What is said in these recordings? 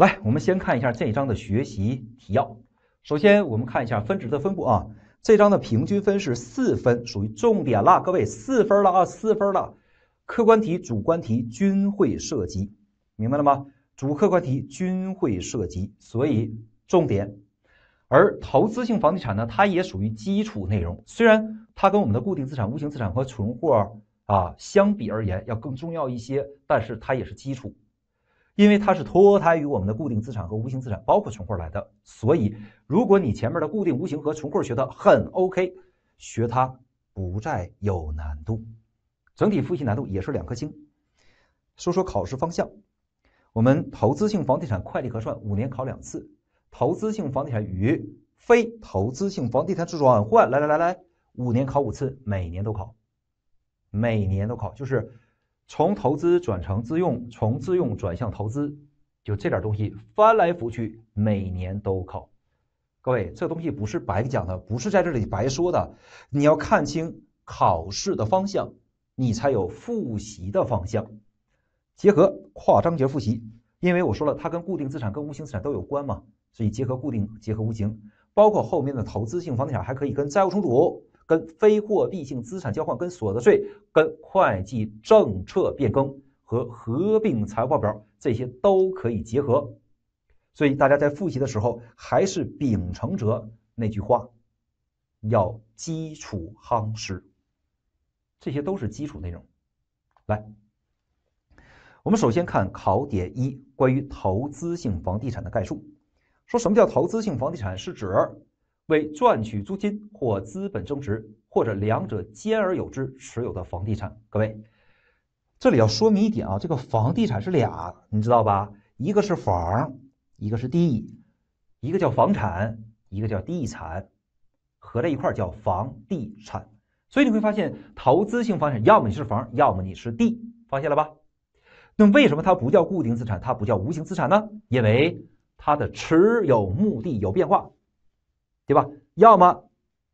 来，我们先看一下这一章的学习提要。首先，我们看一下分值的分布啊。这章的平均分是四分，属于重点了。各位，四分了啊，四分了，客观题、主观题均会涉及，明白了吗？主客观题均会涉及，所以重点。而投资性房地产呢，它也属于基础内容。虽然它跟我们的固定资产、无形资产和存货啊相比而言要更重要一些，但是它也是基础。因为它是脱胎于我们的固定资产和无形资产，包括存货来的，所以如果你前面的固定、无形和存货学的很 OK，学它不再有难度。整体复习难度也是两颗星。说说考试方向，我们投资性房地产会计核算五年考两次，投资性房地产与非投资性房地产转换，来来来来，五年考五次，每年都考，每年都考，就是。从投资转成自用，从自用转向投资，就这点东西翻来覆去，每年都考。各位，这东西不是白讲的，不是在这里白说的，你要看清考试的方向，你才有复习的方向。结合跨章节复习，因为我说了，它跟固定资产、跟无形资产都有关嘛，所以结合固定结合无形，包括后面的投资性房地产还可以跟债务重组。跟非货币性资产交换、跟所得税、跟会计政策变更和合并财务报表这些都可以结合，所以大家在复习的时候还是秉承着那句话，要基础夯实，这些都是基础内容。来，我们首先看考点一，关于投资性房地产的概述，说什么叫投资性房地产？是指。为赚取租金或资本增值，或者两者兼而有之持有的房地产，各位，这里要说明一点啊，这个房地产是俩，你知道吧？一个是房，一个是地，一个叫房产，一个叫地产，合在一块叫房地产。所以你会发现，投资性房产要么你是房，要么你是地，发现了吧？那为什么它不叫固定资产，它不叫无形资产呢？因为它的持有目的有变化。对吧？要么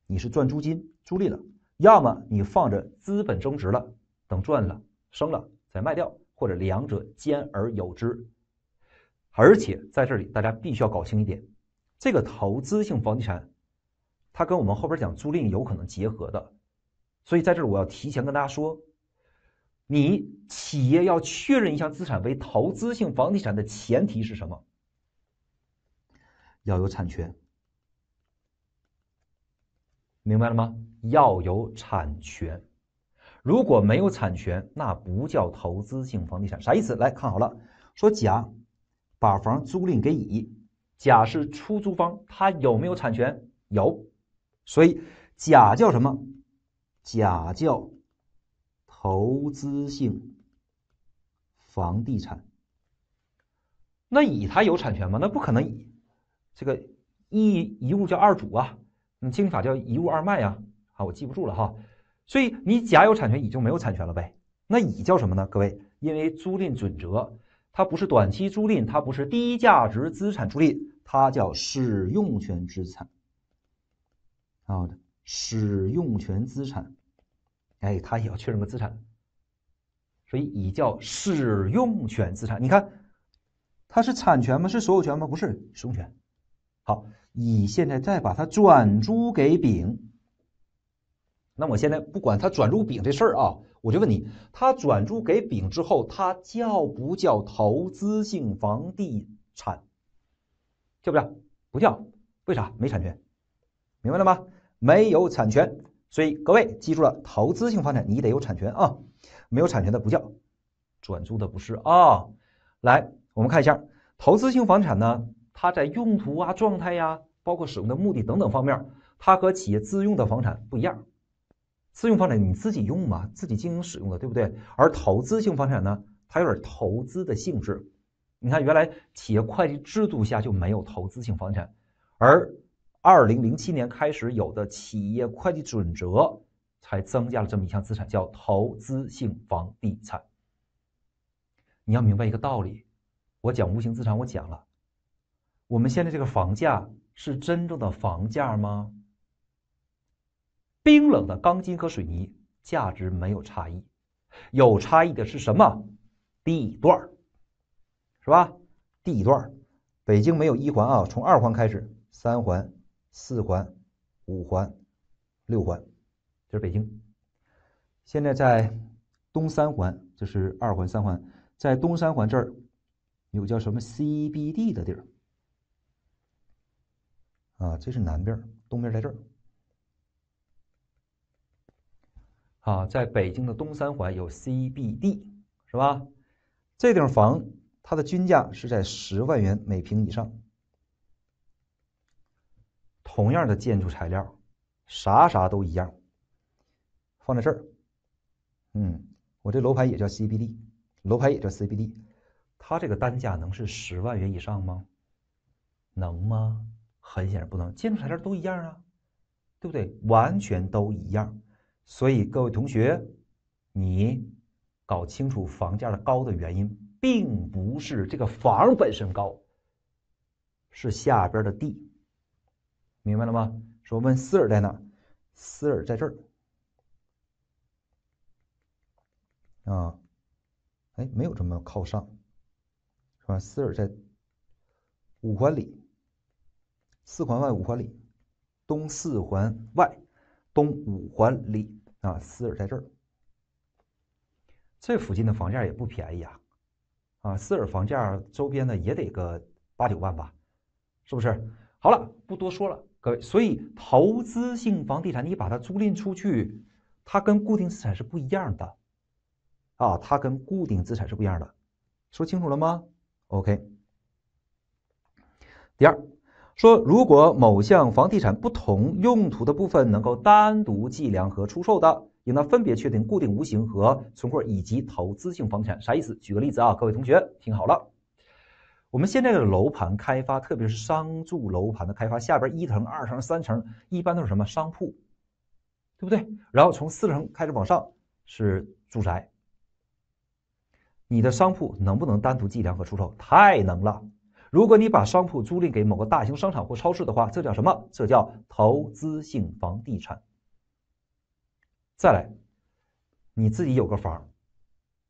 你是赚租金租赁了，要么你放着资本增值了，等赚了升了再卖掉，或者两者兼而有之。而且在这里，大家必须要搞清一点：这个投资性房地产，它跟我们后边讲租赁有可能结合的。所以，在这儿我要提前跟大家说，你企业要确认一项资产为投资性房地产的前提是什么？要有产权。明白了吗？要有产权，如果没有产权，那不叫投资性房地产。啥意思？来看好了，说甲把房租赁给乙，甲是出租方，他有没有产权？有，所以甲叫什么？甲叫投资性房地产。那乙他有产权吗？那不可能，这个一一物叫二主啊。你经济法叫一物二卖呀，好，我记不住了哈，所以你甲有产权，乙就没有产权了呗？那乙叫什么呢？各位，因为租赁准则，它不是短期租赁，它不是低价值资产租赁，它叫使用权资产。好的，使用权资产，哎，它也要确认个资产，所以乙叫使用权资产。你看，它是产权吗？是所有权吗？不是，使用权。好。乙现在再把它转租给丙，那我现在不管他转租丙这事儿啊，我就问你，他转租给丙之后，他叫不叫投资性房地产？叫不叫？不叫，为啥？没产权，明白了吗？没有产权，所以各位记住了，投资性房产你得有产权啊，没有产权的不叫，转租的不是啊。来，我们看一下，投资性房产呢，它在用途啊、状态呀。包括使用的目的等等方面，它和企业自用的房产不一样。自用房产你自己用嘛，自己经营使用的，对不对？而投资性房产呢，它有点投资的性质。你看，原来企业会计制度下就没有投资性房产，而二零零七年开始有的企业会计准则才增加了这么一项资产，叫投资性房地产。你要明白一个道理，我讲无形资产，我讲了，我们现在这个房价。是真正的房价吗？冰冷的钢筋和水泥价值没有差异，有差异的是什么？地段是吧？地段北京没有一环啊，从二环开始，三环、四环、五环、六环，这是北京。现在在东三环，就是二环、三环，在东三环这儿有叫什么 CBD 的地儿。啊，这是南边东边在这儿。啊，在北京的东三环有 CBD，是吧？这顶房它的均价是在十万元每平以上。同样的建筑材料，啥啥都一样，放在这儿。嗯，我这楼盘也叫 CBD，楼盘也叫 CBD，它这个单价能是十万元以上吗？能吗？很显然不能，建筑材料都一样啊，对不对？完全都一样。所以各位同学，你搞清楚房价的高的原因，并不是这个房本身高，是下边的地，明白了吗？说问司尔在哪？司尔在这儿。啊，哎，没有这么靠上，是吧？司尔在五环里。四环外五环里，东四环外，东五环里啊，四尔在这儿。这附近的房价也不便宜啊，啊，四尔房价周边呢也得个八九万吧，是不是？好了，不多说了，各位。所以投资性房地产，你把它租赁出去，它跟固定资产是不一样的，啊，它跟固定资产是不一样的，说清楚了吗？OK。第二。说，如果某项房地产不同用途的部分能够单独计量和出售的，应当分别确定固定无形和存货以及投资性房产。啥意思？举个例子啊，各位同学听好了，我们现在的楼盘开发，特别是商住楼盘的开发，下边一层、二层、三层，一般都是什么商铺，对不对？然后从四层开始往上是住宅。你的商铺能不能单独计量和出售？太能了！如果你把商铺租赁给某个大型商场或超市的话，这叫什么？这叫投资性房地产。再来，你自己有个房，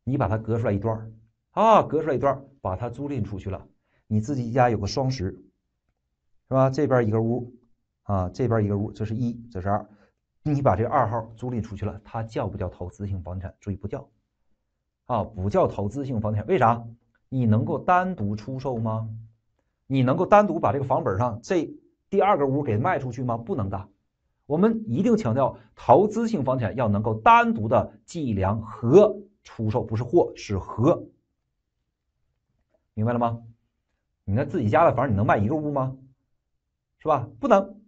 你把它隔出来一段啊，隔出来一段把它租赁出去了。你自己家有个双十，是吧？这边一个屋啊，这边一个屋，这是一，这是二。你把这二号租赁出去了，它叫不叫投资性房地产？注意，不叫啊，不叫投资性房地产。为啥？你能够单独出售吗？你能够单独把这个房本上这第二个屋给卖出去吗？不能的。我们一定强调，投资性房产要能够单独的计量和出售，不是货，是和。明白了吗？你那自己家的房，你能卖一个屋吗？是吧？不能。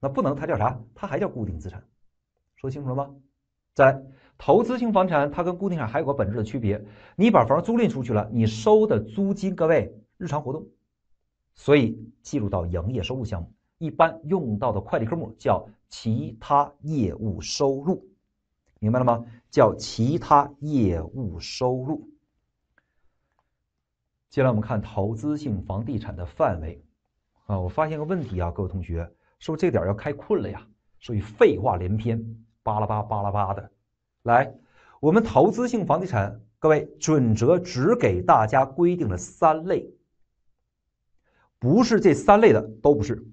那不能，它叫啥？它还叫固定资产。说清楚了吗？再，投资性房产它跟固定资产还有个本质的区别。你把房租赁出去了，你收的租金，各位日常活动。所以记录到营业收入项目，一般用到的会计科目叫其他业务收入，明白了吗？叫其他业务收入。接下来我们看投资性房地产的范围啊，我发现个问题啊，各位同学，是不是这点儿要开困了呀？所以废话连篇，巴拉巴巴拉巴的。来，我们投资性房地产，各位准则只给大家规定了三类。不是这三类的都不是，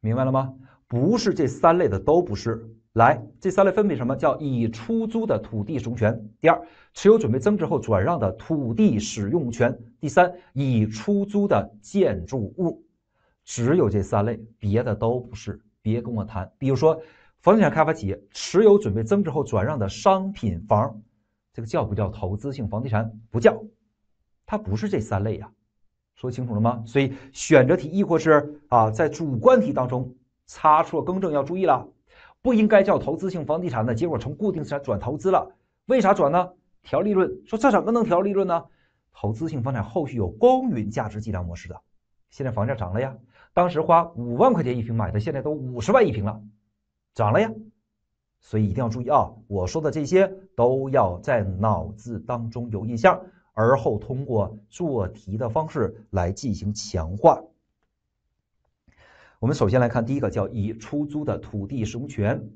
明白了吗？不是这三类的都不是。来，这三类分别什么叫已出租的土地使用权？第二，持有准备增值后转让的土地使用权。第三，已出租的建筑物。只有这三类，别的都不是。别跟我谈，比如说房地产开发企业持有准备增值后转让的商品房，这个叫不叫投资性房地产？不叫，它不是这三类呀。说清楚了吗？所以选择题亦或是啊，在主观题当中，差错更正要注意了，不应该叫投资性房地产的，结果从固定资产转投资了。为啥转呢？调利润，说这怎么能调利润呢？投资性房产后续有公允价值计量模式的，现在房价涨了呀，当时花五万块钱一平买的，现在都五十万一平了，涨了呀。所以一定要注意啊，我说的这些都要在脑子当中有印象。而后通过做题的方式来进行强化。我们首先来看第一个，叫以出租的土地使用权。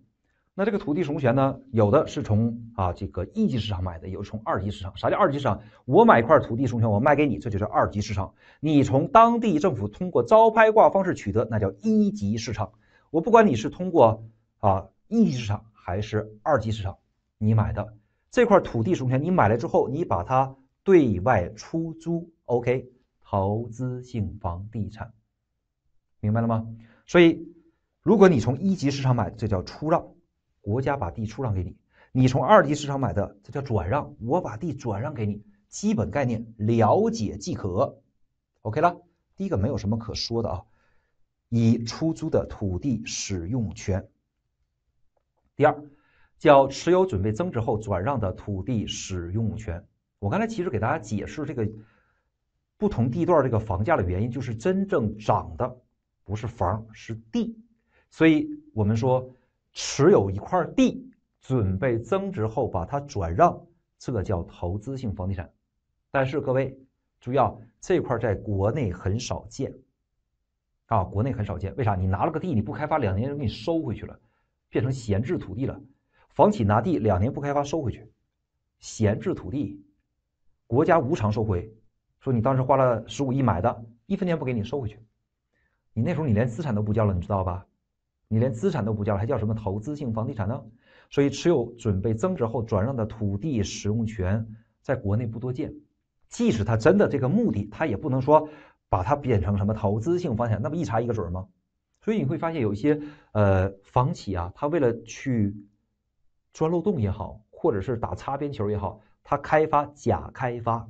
那这个土地使用权呢，有的是从啊这个一级市场买的，有的从二级市场。啥叫二级市场？我买一块土地使用权，我卖给你，这就是二级市场。你从当地政府通过招拍挂方式取得，那叫一级市场。我不管你是通过啊一级市场还是二级市场，你买的这块土地使用权，你买了之后，你把它。对外出租，OK，投资性房地产，明白了吗？所以，如果你从一级市场买，这叫出让，国家把地出让给你；你从二级市场买的，这叫转让，我把地转让给你。基本概念了解即可，OK 了。第一个没有什么可说的啊，以出租的土地使用权；第二，叫持有准备增值后转让的土地使用权。我刚才其实给大家解释这个不同地段这个房价的原因，就是真正涨的不是房是地，所以我们说持有一块地，准备增值后把它转让，这叫投资性房地产。但是各位注意啊，这块在国内很少见啊，国内很少见。为啥？你拿了个地，你不开发两年人给你收回去了，变成闲置土地了。房企拿地两年不开发收回去，闲置土地。国家无偿收回，说你当时花了十五亿买的，一分钱不给你收回去。你那时候你连资产都不叫了，你知道吧？你连资产都不叫了，还叫什么投资性房地产呢？所以持有准备增值后转让的土地使用权在国内不多见。即使他真的这个目的，他也不能说把它变成什么投资性房产，那不一查一个准儿吗？所以你会发现有一些呃房企啊，他为了去钻漏洞也好，或者是打擦边球也好。他开发假开发，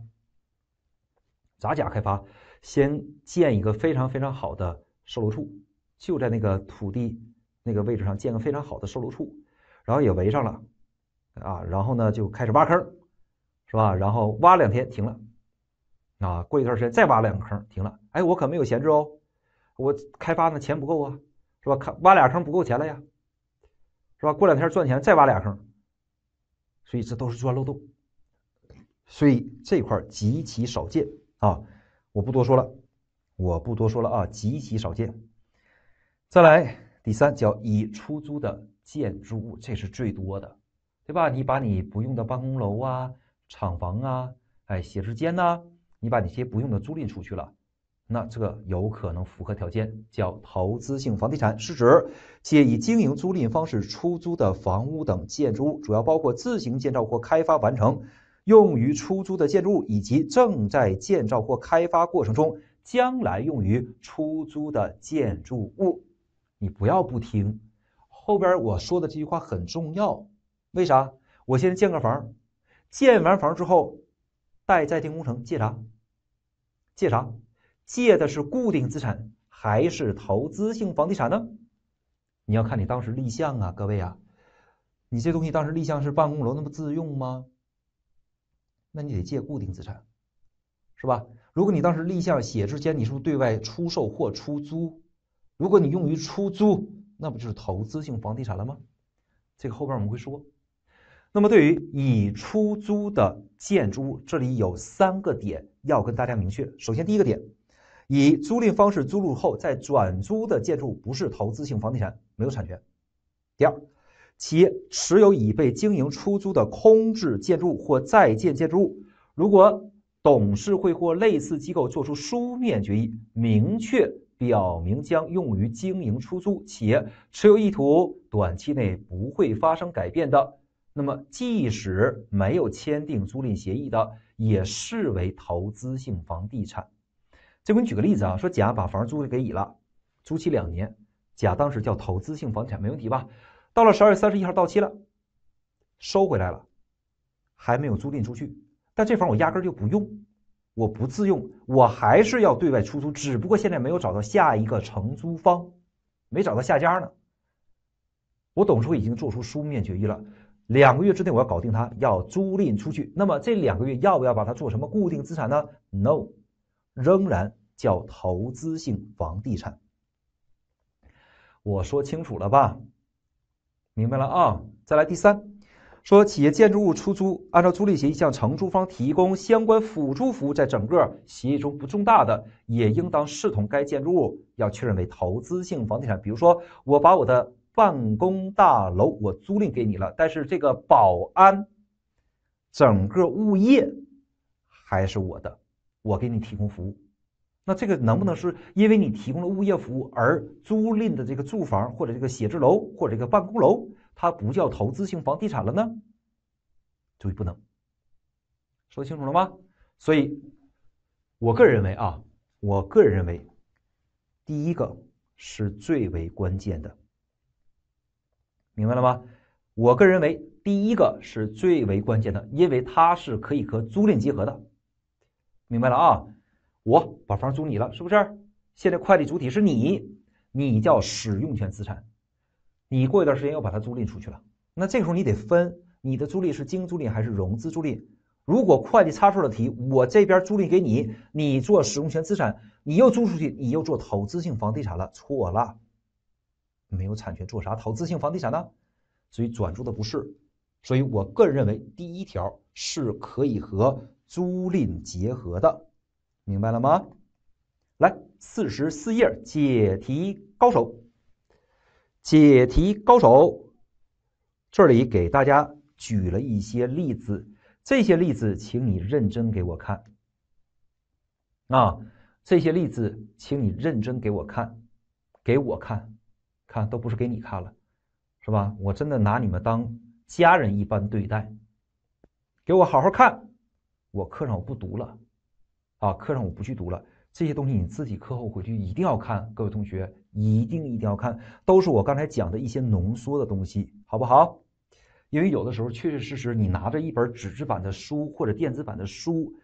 咋假开发？先建一个非常非常好的售楼处，就在那个土地那个位置上建个非常好的售楼处，然后也围上了，啊，然后呢就开始挖坑，是吧？然后挖两天停了，啊，过一段时间再挖两个坑停了，哎，我可没有闲置哦，我开发呢钱不够啊，是吧？挖俩坑不够钱了呀，是吧？过两天赚钱再挖俩坑，所以这都是钻漏洞。所以这块儿极其少见啊！我不多说了，我不多说了啊！极其少见。再来第三，叫已出租的建筑物，这是最多的，对吧？你把你不用的办公楼啊、厂房啊、哎，写字间呐，你把那些不用的租赁出去了，那这个有可能符合条件，叫投资性房地产，是指借以经营租赁方式出租的房屋等建筑物，主要包括自行建造或开发完成。用于出租的建筑物，以及正在建造或开发过程中，将来用于出租的建筑物，你不要不听。后边我说的这句话很重要，为啥？我现在建个房，建完房之后，待在建工程借啥？借啥？借的是固定资产还是投资性房地产呢？你要看你当时立项啊，各位啊，你这东西当时立项是办公楼，那不自用吗？那你得借固定资产，是吧？如果你当时立项写之前，你是不是对外出售或出租？如果你用于出租，那不就是投资性房地产了吗？这个后边我们会说。那么对于已出租的建筑物，这里有三个点要跟大家明确。首先，第一个点，以租赁方式租入后再转租的建筑物，不是投资性房地产，没有产权。第二，其持有已被经营出租的空置建筑物或在建建筑物，如果董事会或类似机构作出书面决议，明确表明将用于经营出租，且持有意图短期内不会发生改变的，那么即使没有签订租赁协议的，也视为投资性房地产。这我给你举个例子啊，说甲把房租给乙了，租期两年，甲当时叫投资性房产，没问题吧？到了十二月三十一号到期了，收回来了，还没有租赁出去。但这房我压根儿就不用，我不自用，我还是要对外出租，只不过现在没有找到下一个承租方，没找到下家呢。我董事会已经做出书面决议了，两个月之内我要搞定它，要租赁出去。那么这两个月要不要把它做什么固定资产呢？No，仍然叫投资性房地产。我说清楚了吧？明白了啊，再来第三，说企业建筑物出租，按照租赁协议向承租方提供相关辅助服务，在整个协议中不重大的，也应当视同该建筑物要确认为投资性房地产。比如说，我把我的办公大楼我租赁给你了，但是这个保安、整个物业还是我的，我给你提供服务。那这个能不能是因为你提供了物业服务而租赁的这个住房或者这个写字楼或者这个办公楼，它不叫投资性房地产了呢？注意不能，说清楚了吗？所以，我个人认为啊，我个人认为，第一个是最为关键的，明白了吗？我个人认为第一个是最为关键的，因为它是可以和租赁结合的，明白了啊？我把房租你了，是不是？现在会计主体是你，你叫使用权资产。你过一段时间又把它租赁出去了，那这时候你得分，你的租赁是经营租赁还是融资租赁？如果会计差数了题，我这边租赁给你，你做使用权资产，你又租出去，你又做投资性房地产了，错了，没有产权做啥投资性房地产呢？所以转租的不是。所以我个人认为，第一条是可以和租赁结合的。明白了吗？来，四十四页，解题高手，解题高手，这里给大家举了一些例子，这些例子，请你认真给我看啊，这些例子，请你认真给我看，给我看，看都不是给你看了，是吧？我真的拿你们当家人一般对待，给我好好看，我课上我不读了。啊，课上我不去读了，这些东西你自己课后回去一定要看，各位同学一定一定要看，都是我刚才讲的一些浓缩的东西，好不好？因为有的时候确确实实，你拿着一本纸质版的书或者电子版的书，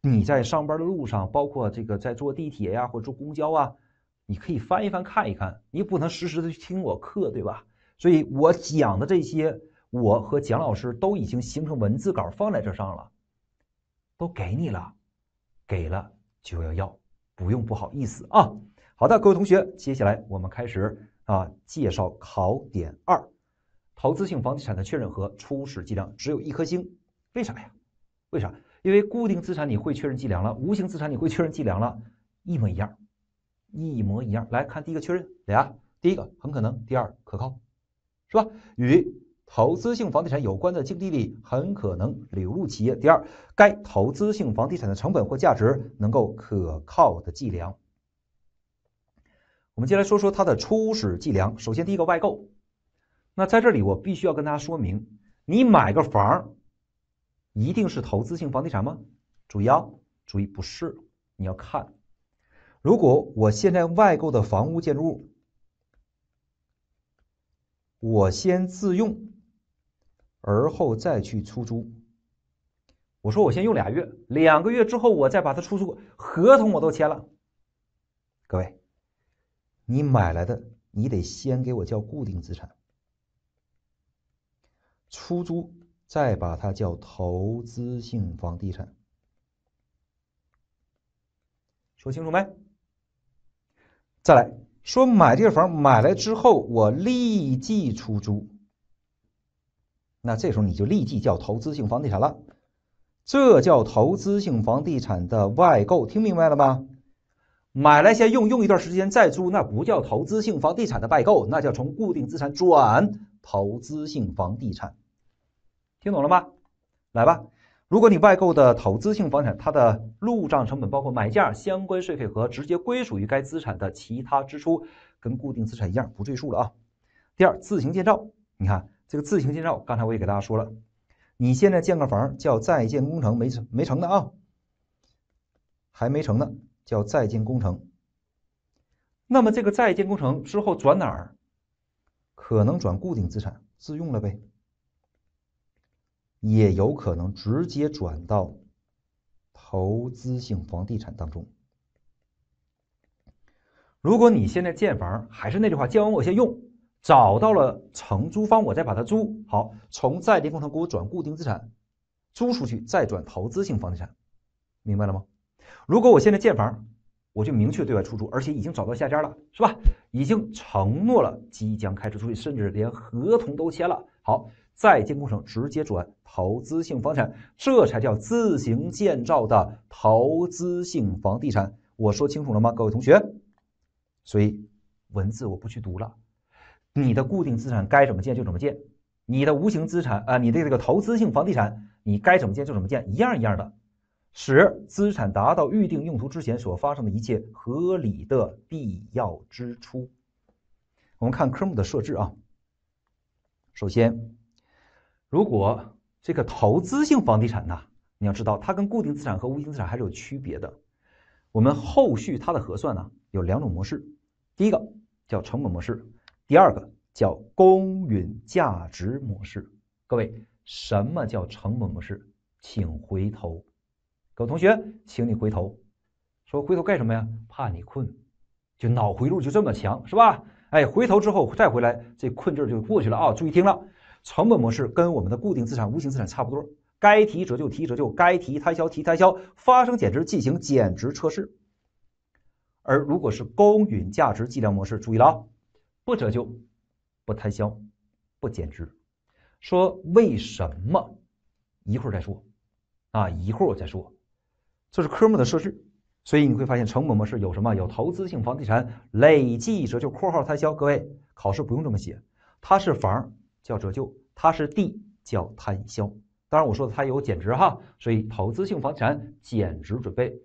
你在上班的路上，包括这个在坐地铁呀或坐公交啊，你可以翻一翻看一看。你不能实时的去听我课，对吧？所以我讲的这些，我和蒋老师都已经形成文字稿放在这上了，都给你了。给了就要要，不用不好意思啊。好的，各位同学，接下来我们开始啊，介绍考点二，投资性房地产的确认和初始计量只有一颗星，为啥呀？为啥？因为固定资产你会确认计量了，无形资产你会确认计量了，一模一样，一模一样。来看第一个确认俩，第一个很可能，第二可靠，是吧？与。投资性房地产有关的净利率很可能流入企业。第二，该投资性房地产的成本或价值能够可靠的计量。我们接来说说它的初始计量。首先，第一个外购。那在这里我必须要跟大家说明：你买个房一定是投资性房地产吗？注意啊，注意不是。你要看，如果我现在外购的房屋建筑物，我先自用。而后再去出租。我说我先用俩月，两个月之后我再把它出租，合同我都签了。各位，你买来的你得先给我叫固定资产，出租再把它叫投资性房地产。说清楚没？再来说买这房买来之后，我立即出租。那这时候你就立即叫投资性房地产了，这叫投资性房地产的外购，听明白了吗？买来先用，用一段时间再租，那不叫投资性房地产的外购，那叫从固定资产转投资性房地产，听懂了吗？来吧，如果你外购的投资性房产，它的入账成本包括买价、相关税费和直接归属于该资产的其他支出，跟固定资产一样，不赘述了啊。第二，自行建造，你看。这个自行建造，刚才我也给大家说了，你现在建个房叫在建工程没成没成的啊，还没成呢，叫在建工程。那么这个在建工程之后转哪儿？可能转固定资产自用了呗，也有可能直接转到投资性房地产当中。如果你现在建房，还是那句话，建完我先用。找到了承租方，我再把它租好。从在建工程给我转固定资产，租出去再转投资性房地产，明白了吗？如果我现在建房，我就明确对外出租，而且已经找到下家了，是吧？已经承诺了即将开始出去，甚至连合同都签了。好，在建工程直接转投资性房产，这才叫自行建造的投资性房地产。我说清楚了吗，各位同学？所以文字我不去读了。你的固定资产该怎么建就怎么建，你的无形资产啊，你的这个投资性房地产，你该怎么建就怎么建，一样一样的，使资产达到预定用途之前所发生的一切合理的必要支出。我们看科目的设置啊，首先，如果这个投资性房地产呢，你要知道它跟固定资产和无形资产还是有区别的。我们后续它的核算呢有两种模式，第一个叫成本模式。第二个叫公允价值模式，各位，什么叫成本模式？请回头，各位同学，请你回头，说回头干什么呀？怕你困，就脑回路就这么强，是吧？哎，回头之后再回来，这困劲儿就过去了啊！注意听了，成本模式跟我们的固定资产、无形资产差不多，该提折旧提折旧，该提摊销提摊销，发生减值进行减值测试。而如果是公允价值计量模式，注意了啊！不折旧，不摊销，不减值。说为什么？一会儿再说啊，一会儿我再说。这是科目的设置，所以你会发现成本模式有什么？有投资性房地产累计折旧（括号摊销）。各位考试不用这么写，它是房叫折旧，它是地叫摊销。当然我说的它有减值哈，所以投资性房地产减值准备。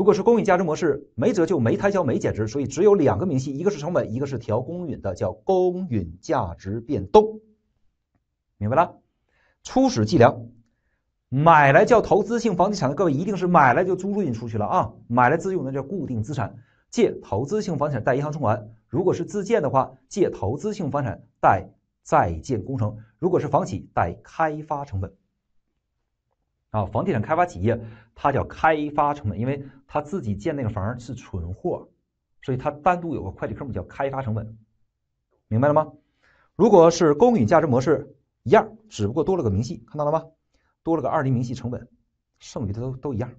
如果是公允价值模式，没折旧、没摊销，没减值，所以只有两个明细，一个是成本，一个是调公允的，叫公允价值变动。明白了？初始计量，买来叫投资性房地产的各位一定是买来就租出去了啊！买来自用那叫固定资产，借投资性房产贷银行存款。如果是自建的话，借投资性房产贷在建工程。如果是房企贷开发成本。啊，房地产开发企业它叫开发成本，因为它自己建那个房是存货，所以它单独有个会计科目叫开发成本，明白了吗？如果是公允价值模式一样，只不过多了个明细，看到了吗？多了个二级明细成本，剩余的都都一样，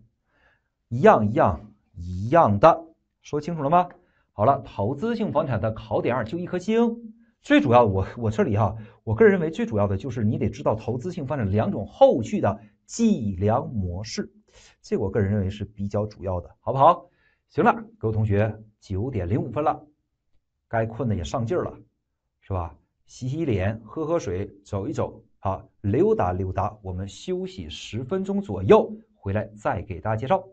一样一样一样的，说清楚了吗？好了，投资性房产的考点二就一颗星，最主要我我这里哈，我个人认为最主要的就是你得知道投资性房产两种后续的。计量模式，这我个人认为是比较主要的，好不好？行了，各位同学，九点零五分了，该困的也上劲儿了，是吧？洗洗脸，喝喝水，走一走，好，溜达溜达，我们休息十分钟左右，回来再给大家介绍。